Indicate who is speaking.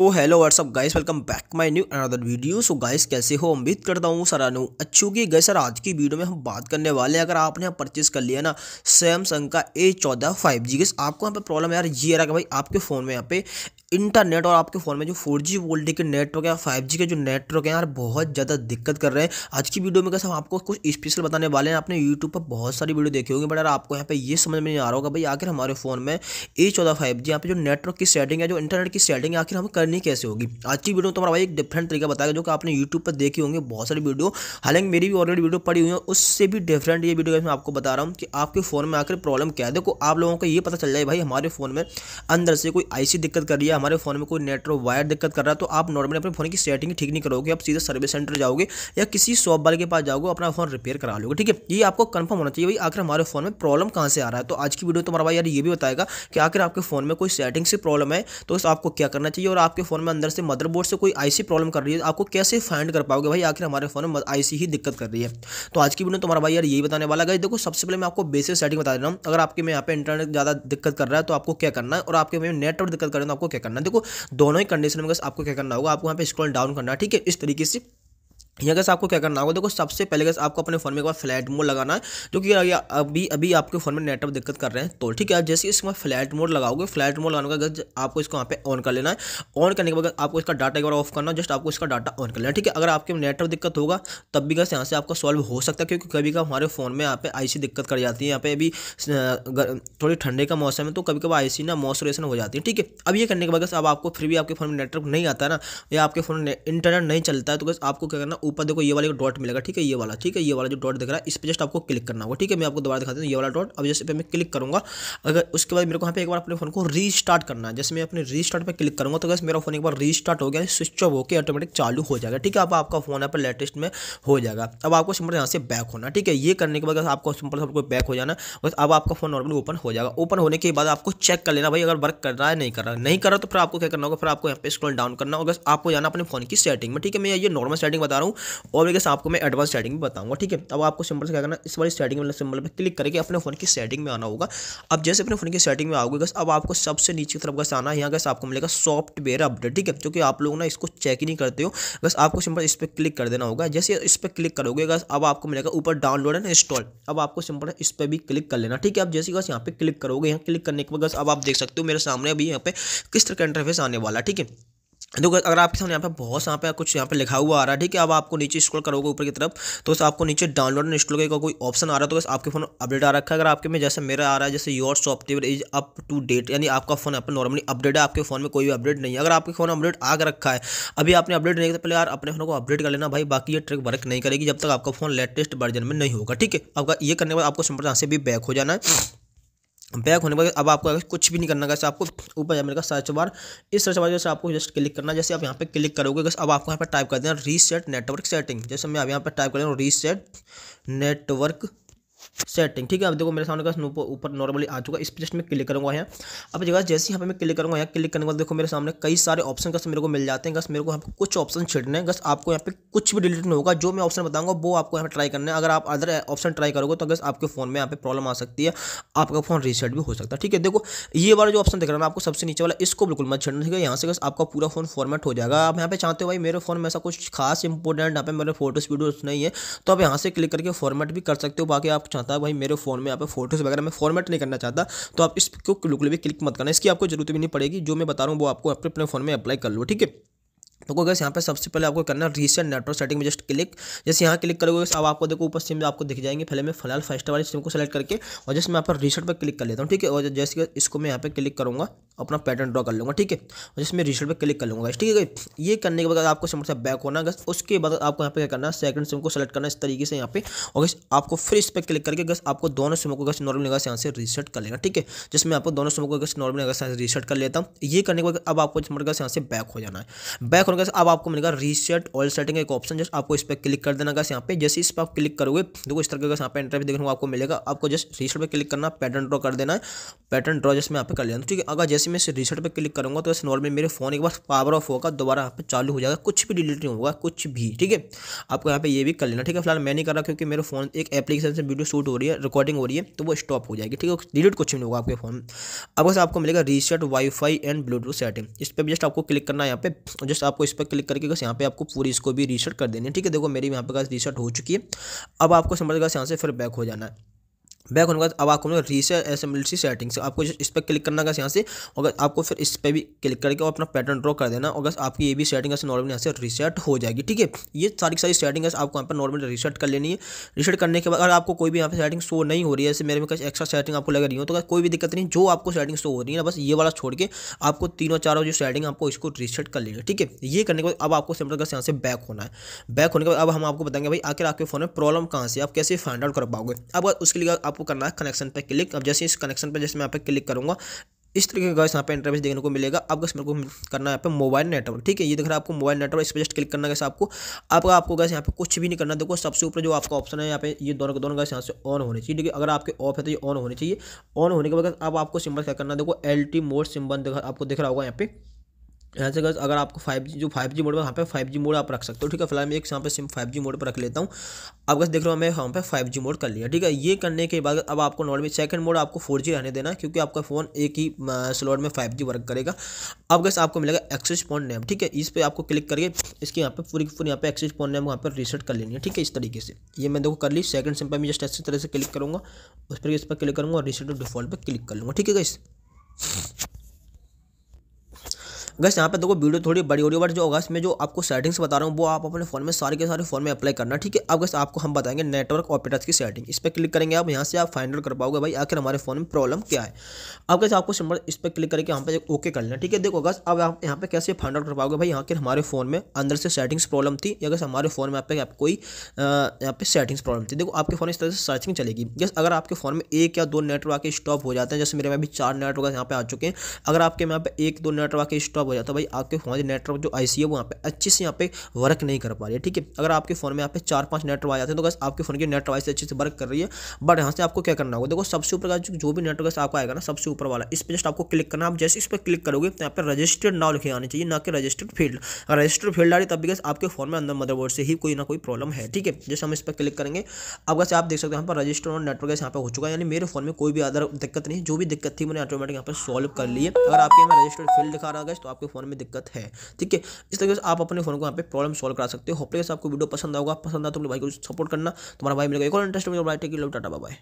Speaker 1: तो hello what's up guys welcome back my new another video so guys कैसे हो उम्मीद करता हूँ सर अनु अच्छू की गई सर आज की वीडियो में हम बात करने वाले हैं अगर आपने यहाँ परचेस कर लिया ना सैमसंग का ए चौदह फाइव जी गैस आपको यहाँ पे प्रॉब्लम यार ये रहा कि भाई आपके फ़ोन में यहाँ पे इंटरनेट और आपके फ़ोन में जो फोर जी वोल्टे के नेटवर्क है फाइव जी के जो नेटवर्क है यार बहुत ज़्यादा दिक्कत कर रहे हैं आज की वीडियो में कैसे हम आपको कुछ स्पेशल बताने वाले हैं आपने यूट्यूब पर बहुत सारी वीडियो देखी होगी बट यार आपको यहाँ पे ये समझ में नहीं आ रहा होगा भाई आखिर हमारे फ़ोन में ए चौदह फाइव जी यहाँ पर जो नेटवर्क की सेटिंग है जो इंटरनेट की सेटिंग है आखिर हम कर करनी कैसे होगी आज की वीडियो तुम्हारा भाई एक डिफरेंट तरीका बताएगा जो कि आपने यूट्यूब पर देखी होंगे बहुत सारी वीडियो हालांकि मेरी भी ऑलरेडी वीडियो पड़ी हुई है उससे भी डिफरेंट ये वीडियो मैं आपको बता रहा हूँ कि आपके फ़ोन में आकर प्रॉब्लम क्या है देखो आप लोगों को ये पता चल जाए भाई हमारे फ़ोन में अंदर से कोई आईसी दिक्कत कर रही है हमारे फ़ोन में कोई नेटवर्क वायर दिक्कत कर रहा है तो आप नॉर्मली अपने फ़ोन की सेटिंग ठीक नहीं करोगे आप सीधे सर्विस सेंटर जाओगे या किसी शॉप वाले के पास जाओगे अपना फ़ोन रिपेयर करा लोगे ठीक है ये आपको कंफर्म होना चाहिए भाई आखिर हमारे फ़ोन में प्रॉब्लम कहाँ से आ रहा है तो आज की वीडियो तुम्हारा भाई यार ये भी बताएगा कि आखिर आपके फ़ोन में कोई सेटिंग से प्रॉब्लम है तो आपको क्या करना चाहिए और आपके आपके फ़ोन में अंदर से मदरबोर्ड से कोई आईसी प्रॉब्लम कर रही है तो आपको कैसे फाइंड कर पाओगे भाई आखिर हमारे फ़ोन में आईसी ही दिक्कत कर रही है तो आज की वीडियो तुम्हारा भाई यार यही बताने वाला है देखो सबसे पहले मैं आपको बेसिक सेटिंग बता देना हूँ अगर आपके में यहाँ पे इंटरनेट ज़्यादा दिक्कत कर रहा है तो आपको क्या करना है और आपके में नेटवर्क दिक्कत कर रहे हैं तो आपको क्या करना है देखो दोनों ही कंडीशन में आपको क्या करना होगा आपको यहाँ पे स्क्रॉल डाउन करना है ठीक है इस तरीके से यहाँ कैसे आपको क्या करना होगा देखो सबसे पहले कैसे आपको अपने फ़ोन में एक बार फ्लैट मोड लगाना है जो कि अभी अभी आपके फ़ोन में नेटवर्क दिक्कत कर रहे हैं तो ठीक है जैसे इसमें फ्लैट मोड लगाओगे फ्लैट मोड लगाने का आपको इसको यहाँ पे ऑन कर लेना है ऑन करने के बाद आपको इसका डाटा एक बार ऑफ करना जस्ट आपको इसका डाटा ऑन कर लेना ठीक है अगर आपके नेटवर्क दिक्कत होगा तब भी कैसे यहाँ से आपका सॉल्व हो सकता है क्योंकि कभी कभी हमारे फ़ोन में यहाँ पे आई दिक्कत कर जाती है यहाँ पे अभी थोड़ी ठंडे का मौसम है तो कभी कभी आई ना मॉइस्चरेशन हो जाती है ठीक है अब ये करने के बाद अब आपको फिर भी आपके फ़ोन में नेटवर्क नहीं आता ना या आपके फ़ोन में इंटरनेट नहीं चलता है तो बस आपको क्या करना ऊपर देखो ये वाला एक डॉट मिलेगा ठीक है ये वाला ठीक है ये वाला जो डॉट दिख रहा है इस पर जस्ट आपको क्लिक करना होगा ठीक है मैं आपको दोबारा दिखाता हूँ ये वाला डॉट अब जैसे पे मैं क्लिक करूँगा अगर उसके बाद मेरे को यहाँ पे एक बार अपने फोन को रीस्टार्ट करना है जैसे मैं अपने रीस्टार्ट पर क्लिक करूँगा तो बस मेरा फोन एक बार रीस्टार्ट हो गया स्विच ऑफ होकर ऑटोमेटिक चालू हो जाएगा ठीक है अब आपका फोन यहाँ पर लेटेस्ट में हो जाएगा अब आपको सिंपल यहाँ से बैक होना ठीक है ये करने के बाद आपको सिंपल सबको बैक हो जाना बस अब आपका फोन नॉर्मली ओपन हो जाएगा ओपन होने के बाद आपको चेक कर लेना भाई अगर वर्क कर रहा है नहीं कर रहा है नहीं कर रहा तो फिर आपको क्या करना होगा फिर आपको यहाँ पे स्क्रॉल डाउन करना होगा आपको जाना अपने फोन की सेटिंग में ठीक है मैं ये नॉर्मल सेटिंग बता रहा हूँ हूँ और मेरे साथ आपको मैं एडवांस सेटिंग भी बताऊँगा ठीक है अब आपको सिंपल से क्या करना इस वाली सेटिंग वाले सिंबल पर क्लिक करके अपने फ़ोन की सेटिंग में आना होगा अब जैसे अपने फ़ोन की सेटिंग में आओगे बस अब आपको सबसे नीचे की तरफ बस आना है यहाँ गस आपको मिलेगा सॉफ्टवेयर अपडेट ठीक है क्योंकि आप लोग ना इसको चेक ही नहीं करते हो बस आपको सिंपल इस पर क्लिक कर देना होगा जैसे इस पर क्लिक करोगे बस अब आपको मिलेगा ऊपर डाउनलोड एंड इंस्टॉल अब आपको सिंपल इस पर भी क्लिक कर लेना ठीक है अब जैसे बस यहाँ पे क्लिक करोगे यहाँ क्लिक करने के बाद बस अब आप देख सकते हो मेरे सामने अभी यहाँ पे किस तरह का इंटरफेस आने वाला ठीक है देखो अगर आपके सामने यहाँ पे बहुत यहाँ पे कुछ यहाँ पे लिखा हुआ आ रहा है ठीक है अब आपको नीचे स्क्रॉल करोगे ऊपर की तरफ तो आपको नीचे डाउनलोड एंड इंस्टॉल का कोई ऑप्शन आ रहा है तो बस आपके फोन अपडेट आ रखा है अगर आपके में जैसे मेरा आ रहा है जैसे your software is up to date यानी आपका फोन यहाँ नॉर्मली अपडेट है आपके फोन में कोई भी अपडेट नहीं है अगर आपके फोन अपडेट आ रखा है अभी आपने अपडेट नहीं किया तो पहले यार अपने फोन को अपडेट कर लेना भाई बाकी ये ट्रिक वर्क नहीं करेगी जब तक आपका फोन लेटेस्ट वर्जन में नहीं होगा ठीक है आपका ये करने के बाद आपको सिंपल यहाँ से भी बैक हो जाना है बैक होने के बाद अब आपको अगर कुछ भी नहीं करना जैसे आपको ऊपर जाने का सर्च बार इस सर्च बार जैसे आपको जस्ट क्लिक करना जैसे आप यहाँ पे क्लिक करोगे बस अब आपको यहाँ पे टाइप कर देना रीसेट नेटवर्क सेटिंग जैसे मैं अब यहाँ पे टाइप कर रहा हूँ रीसेट नेटवर्क सेटिंग ठीक है अब देखो मेरे सामने का ऊपर नॉर्मली आ चुका इस पर जस्ट मैं क्लिक करूँगा यहाँ अब जगह जैसे यहाँ पे मैं क्लिक करूँगा यहाँ क्लिक करने के बाद देखो मेरे सामने कई सारे ऑप्शन कस मेरे को मिल जाते हैं बस मेरे को यहाँ पे कुछ ऑप्शन छिड़ने हैं बस आपको यहाँ पे कुछ भी डिलीट नहीं होगा जो मैं ऑप्शन बताऊंगा वो आपको यहाँ पर ट्राई करना है अगर आप अदर ऑप्शन ट्राई करोगे तो बस आपके फोन में यहाँ पर प्रॉब्लम आ सकती है आपका फोन रीसेट भी हो सकता है ठीक है देखो ये वाला जो ऑप्शन देख रहा हूँ आपको सबसे नीचे वाला इसको बिल्कुल मत छिड़ना ठीक है यहाँ से बस आपका पूरा फोन फॉर्मेट हो जाएगा आप यहाँ पे चाहते हो भाई मेरे फोन में ऐसा कुछ खास इंपॉर्टेंट यहाँ पे मेरे फोटोज वीडियोज नहीं है तो आप यहाँ से क्लिक करके फॉर्मेट भी कर सकते हो बाकी आप चाहता भाई मेरे फ़ोन में यहाँ फोटोज़ वगैरह मैं फॉर्मेट नहीं करना चाहता तो आप इसको बिल्कुल भी क्लिक मत करना इसकी आपको जरूरत भी नहीं पड़ेगी जो मैं बता रहा हूँ वो आपको अपने अपने फ़ोन में अप्लाई कर लो ठीक है तो गैस यहाँ पे सबसे पहले आपको करना रीसेंट नेटवर्क सेटिंग में जस्ट क्लिक जैसे यहाँ क्लिक करोगे अब आपको देखो ऊपर सिम आपको दिख जाएंगे पहले मैं फिलहाल फर्स्ट वाली सिम को सेलेक्ट करके और जैसे मैं यहाँ पर रीसेट पर क्लिक कर लेता हूँ ठीक है और जैसे इसको मैं यहाँ पे क्लिक करूँगा अपना पैटर्न ड्रॉ कर लूँगा ठीक है और जिसमें रीसेट पर क्लिक कर लूँगा ठीक है ये करने के बाद आपको सिम से बैक होना अगर उसके बाद आपको यहाँ पे क्या करना सेकंड सिम को सेलेक्ट करना इस तरीके से यहाँ पे और आपको फिर इस पर क्लिक करके गस आपको दोनों सिमों को गस नॉर्मल यहाँ से रीसेट कर लेना ठीक है जिसमें आपको दोनों सिमों को गस नॉर्मल यहाँ से रीसेट कर लेता हूँ ये करने के बाद अब आपको यहाँ से बैक हो जाना है बैक करो कैसे अब आपको मिलेगा रीसेट ऑयल सेटिंग एक ऑप्शन जस्ट आपको इस पर क्लिक कर देना यहाँ पे जैसे इस पर आप क्लिक करोगे देखो इस तरह का यहाँ पे इंटरव्यू देखने को आपको मिलेगा आपको जस्ट रीसेट पर क्लिक करना पैटर्न ड्रॉ कर देना है पैटर्न ड्रॉ जैसे मैं आप कर लेना ठीक है अगर जैसे मैं रीसेट पर क्लिक करूँगा तो वैसे नॉर्मली मेरे फोन एक बार पावर ऑफ होगा दोबारा यहाँ पर चालू हो जाएगा कुछ भी डिलीट नहीं होगा कुछ भी ठीक है आपको यहाँ पे ये भी कर लेना ठीक है फिलहाल मैं नहीं कर रहा क्योंकि मेरे फोन एक एप्लीकेशन से वीडियो शूट हो रही है रिकॉर्डिंग हो रही है तो वो स्टॉप हो जाएगी ठीक है डिलीट कुछ नहीं होगा आपके फोन अब वैसे आपको मिलेगा reset wifi and Bluetooth setting इस पर जस्ट आपको क्लिक करना है यहाँ पे जस्ट आप आपको इस पर क्लिक करके बस यहाँ पे आपको पूरी इसको भी रीसेट कर देनी है ठीक है देखो मेरी यहाँ पे रीसेट हो चुकी है अब आपको समझ गया यहाँ से फिर बैक हो जाना है बैक होने के बाद अब आपको रीसेट असेंबली सेटिंग से आपको इस पर क्लिक करना यहाँ से अगर आपको फिर इस पर भी क्लिक करके अपना पैटर्न ड्रॉ कर देना और आपकी ये भी सेटिंग ऐसे नॉर्मली यहाँ से रीसेट हो जाएगी ठीक है ये सारी सारी सेटिंग है आपको यहाँ पर नॉर्मल रीसेट कर लेनी है रीसेट करने के बाद अगर आपको कोई भी यहाँ पर सेटिंग शो नहीं हो रही है जैसे मेरे में कुछ एक्स्ट्रा सेटिंग आपको लग रही हो तो कोई भी दिक्कत नहीं जो आपको सेटिंग शो हो रही है ना बस ये वाला छोड़ के आपको तीनों चारों जो सेटिंग आपको इसको रीसेट कर लेनी है ठीक है ये करने के बाद अब आपको सिंपल यहाँ से बैक होना है बैक होने के बाद अब हम आपको बताएंगे भाई आखिर आपके फोन में प्रॉब्लम कहाँ से आप कैसे फाइंड आउट कर पाओगे अब उसके लिए आपको करना है कनेक्शन पर क्लिक अब जैसे इस कनेक्शन पर जैसे मैं यहाँ पर क्लिक करूँगा इस तरीके का यहाँ पे इंटरव्यू देखने को मिलेगा आपको इसमें को करना है यहाँ पे मोबाइल नेटवर्क ठीक है ये देख रहा है आपको मोबाइल नेटवर्क इस पर जस्ट क्लिक करना कैसे आपको आपका आपको कैसे यहाँ पे कुछ भी नहीं करना देखो सबसे ऊपर जो आपका ऑप्शन है यहाँ पे ये दोनों के दोनों गैस यहाँ से ऑन होने चाहिए ठीक है अगर आपके ऑफ है तो ये ऑन होने चाहिए ऑन होने के बाद अब आपको सिम्बल क्या करना देखो एल मोड सिम्बल आपको दिख रहा होगा यहाँ पे यहाँ से गज अगर आपको फाइव जी जो फाइव जी मोड में वहाँ पे फाइव जी मोड आप रख सकते हो ठीक है फिलहाल मैं एक यहाँ पे सिम फाइव जी मोड पर रख लेता हूँ अब गस देख रहा हूँ मैं यहाँ पे फाइव जी मोड कर लिया ठीक है ये करने के बाद अब आपको नॉर्मल सेकंड मोड आपको फोर जी रहने देना क्योंकि आपका फ़ोन एक ही स्लॉट में फाइव जी वर्क करेगा अब गस आपको मिलेगा एक्सेस पॉइंट नेम ठीक है इस पर आपको क्लिक करके इसके यहाँ पर पूरी पूरी यहाँ पे एक्सेस पॉइंट नेम वहाँ पर रिसेट कर लेनी है ठीक है इस तरीके से ये मैं देखो कर ली सेकंड सिम पर मैं जस्ट अच्छी तरह से क्लिक करूँगा उस पर इस पर क्लिक करूँगा और रिसेट डिफॉल्ट पर क्लिक कर लूँगा ठीक है इस गैस यहाँ पे देखो वीडियो थोड़ी बड़ी हो रही है बट जो अगस्त मैं जो आपको सेटिंग्स बता रहा हूँ वो आप अपने फोन में सारे के सारे फोन में अप्लाई करना ठीक है अब गैस आपको हम बताएंगे नेटवर्क ऑपरेटर्स की सेटिंग इस पर क्लिक करेंगे आप यहाँ से आप फाइंड आउट कर पाओगे भाई आखिर हमारे फोन में प्रॉब्लम क्या है अब कैसे आपको सिंपल इस पर क्लिक करके यहाँ पे ओके कर लेना ठीक है देखो गस अब आप यहाँ पे कैसे फाइंड आउट कर पाओगे भाई यहाँ के हमारे फ़ोन में अंदर से सेटिंग्स प्रॉब्लम थी या कैसे हमारे फ़ोन में यहाँ पे आप कोई यहाँ पे सेटिंग्स प्रॉब्लम थी देखो आपके फ़ोन इस तरह से सर्चिंग चलेगी जैसे अगर आपके फ़ोन में एक या दो नेटवर्क आके स्टॉप हो जाते हैं जैसे मेरे में अभी चार नेटवर्क यहाँ पे आ चुके हैं अगर आपके यहाँ पे एक दो नेटवर्क आके स्टॉप हो जाता है भाई आपके फ़ोन नेटवर्क जो आई है वो यहाँ पे अच्छे से यहाँ पे वर्क नहीं कर पा रही है ठीक है अगर आपके फ़ोन में यहाँ पे चार पाँच नेटवर्क आ जाते हैं तो बस आपके फ़ोन की नेटवर्क से अच्छे से वर्क कर रही है बट यहाँ से आपको क्या करना होगा देखो सबसे ऊपर का जो भी नेटवर्क आपको आएगा ना सबसे ऊपर ऊपर वाला इस पर जस्ट आपको क्लिक करना आप जैसे इस पर क्लिक करोगे तो यहाँ पर रजिस्टर्ड नाव लिखे आने चाहिए ना कि रजिस्टर्ड फील्ड रजिस्टर्ड फील्ड आ रही तब बिकॉज आपके फोन में अंदर मदरबोर्ड से ही कोई ना कोई प्रॉब्लम है ठीक है जैसे हम इस पर क्लिक करेंगे अब वैसे आप देख सकते हो यहाँ पर रजिस्टर और नेटवर्क यहाँ पर हो चुका है यानी मेरे फोन में कोई भी अदर दिक्कत नहीं जो भी दिक्कत थी मैंने ऑटोमेटिक यहाँ पर सॉल्व कर लिए अगर आपके यहाँ रजिस्टर्ड फील्ड दिखा रहा है तो आपके फोन में दिक्कत है ठीक है इस तरीके से आप अपने फोन को यहाँ पर प्रॉब्लम सॉल्व करा सकते हो होपलेस आपको वीडियो पसंद आएगा पसंद आया तो भाई को सपोर्ट करना तुम्हारा भाई मिलेगा एक और इंटरेस्ट में टाटा बाय